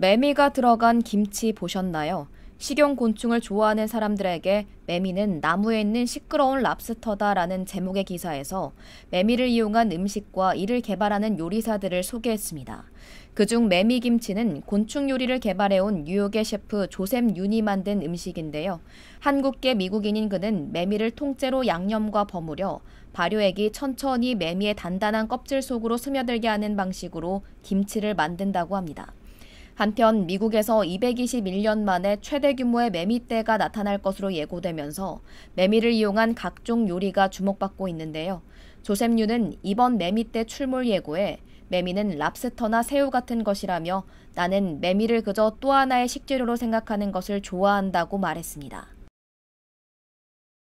매미가 들어간 김치 보셨나요? 식용곤충을 좋아하는 사람들에게 매미는 나무에 있는 시끄러운 랍스터다라는 제목의 기사에서 매미를 이용한 음식과 이를 개발하는 요리사들을 소개했습니다. 그중 매미 김치는 곤충 요리를 개발해온 뉴욕의 셰프 조셉 윤이 만든 음식인데요. 한국계 미국인인 그는 매미를 통째로 양념과 버무려 발효액이 천천히 매미의 단단한 껍질 속으로 스며들게 하는 방식으로 김치를 만든다고 합니다. 한편 미국에서 221년 만에 최대 규모의 매미떼가 나타날 것으로 예고되면서 매미를 이용한 각종 요리가 주목받고 있는데요. 조셉류는 이번 매미떼 출몰 예고에 매미는 랍스터나 새우 같은 것이라며 나는 매미를 그저 또 하나의 식재료로 생각하는 것을 좋아한다고 말했습니다.